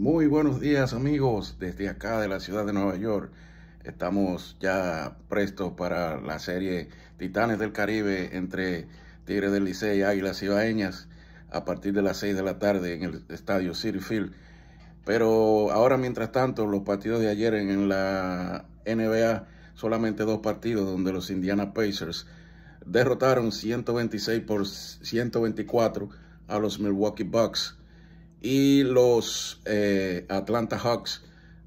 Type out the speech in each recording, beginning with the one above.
Muy buenos días amigos desde acá de la ciudad de Nueva York. Estamos ya prestos para la serie Titanes del Caribe entre Tigres del Licey y Águilas Ibaeñas a partir de las 6 de la tarde en el estadio City Field. Pero ahora mientras tanto los partidos de ayer en la NBA, solamente dos partidos donde los Indiana Pacers derrotaron 126 por 124 a los Milwaukee Bucks y los eh, Atlanta Hawks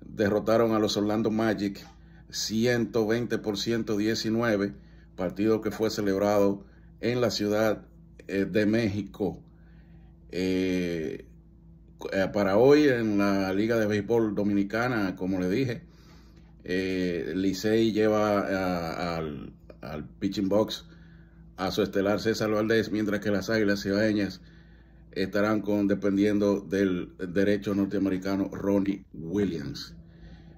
derrotaron a los Orlando Magic 120 por 119, partido que fue celebrado en la Ciudad eh, de México. Eh, para hoy en la Liga de Béisbol Dominicana, como le dije, Licey lleva al, pitching box a su estelar César Valdés, mientras que las Águilas Cibaeñas estarán con, dependiendo del derecho norteamericano, Ronnie Williams.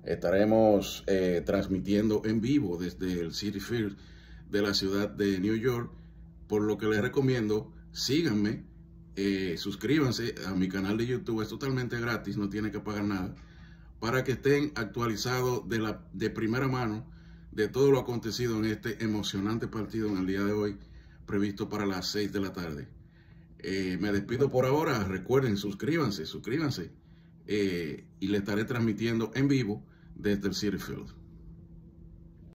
Estaremos eh, transmitiendo en vivo desde el City Field de la ciudad de New York, por lo que les recomiendo, síganme, eh, suscríbanse a mi canal de YouTube, es totalmente gratis, no tiene que pagar nada, para que estén actualizados de, la, de primera mano de todo lo acontecido en este emocionante partido en el día de hoy, previsto para las 6 de la tarde. Eh, me despido por ahora. Recuerden, suscríbanse, suscríbanse. Eh, y le estaré transmitiendo en vivo desde el City Field.